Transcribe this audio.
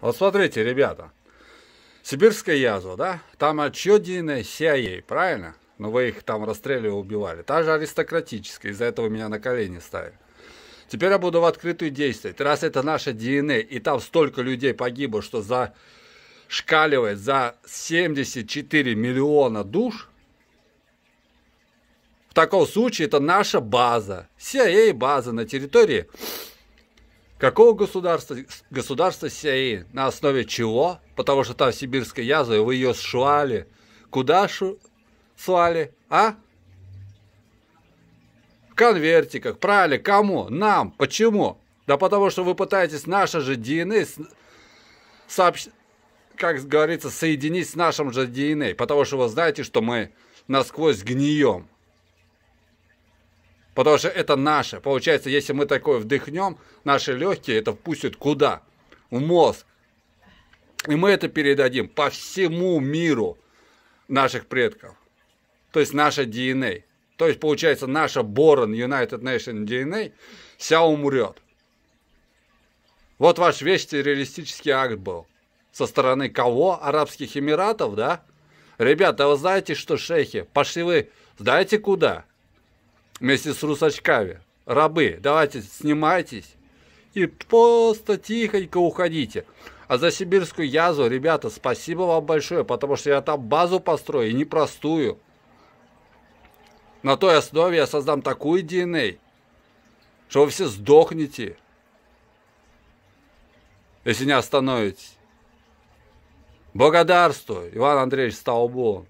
Вот смотрите, ребята. Сибирская язва, да? Там отчетины CIA, правильно? Но ну, вы их там расстреливали, убивали. Та же аристократическая, из-за этого меня на колени ставили. Теперь я буду в открытую действовать. Раз это наше ДНК, и там столько людей погибло, что за шкаливает за 74 миллиона душ, в таком случае это наша база, CIA база на территории Какого государства? Государства Сяи. На основе чего? Потому что там сибирская язва, и вы ее сшвали. Куда шу... свали? А? В конвертиках. Правильно. Кому? Нам. Почему? Да потому что вы пытаетесь наше же ДНК сообщ... как говорится, соединить с нашим же ДНК. Потому что вы знаете, что мы насквозь гнием. Потому что это наше. Получается, если мы такое вдыхнем, наши легкие это впустят куда? В мозг. И мы это передадим по всему миру наших предков. То есть наша DNA. То есть, получается, наша Борон United Nation DNA вся умрет. Вот ваш весь террористический акт был. Со стороны кого? Арабских Эмиратов, да? Ребята, а вы знаете, что шейхи? Пошли вы, знаете куда? вместе с русачками. Рабы, давайте снимайтесь и просто тихонько уходите. А за сибирскую язву, ребята, спасибо вам большое, потому что я там базу построю, и непростую. На той основе я создам такую DNA, что вы все сдохнете, если не остановитесь. Благодарствую, Иван Андреевич Столбон.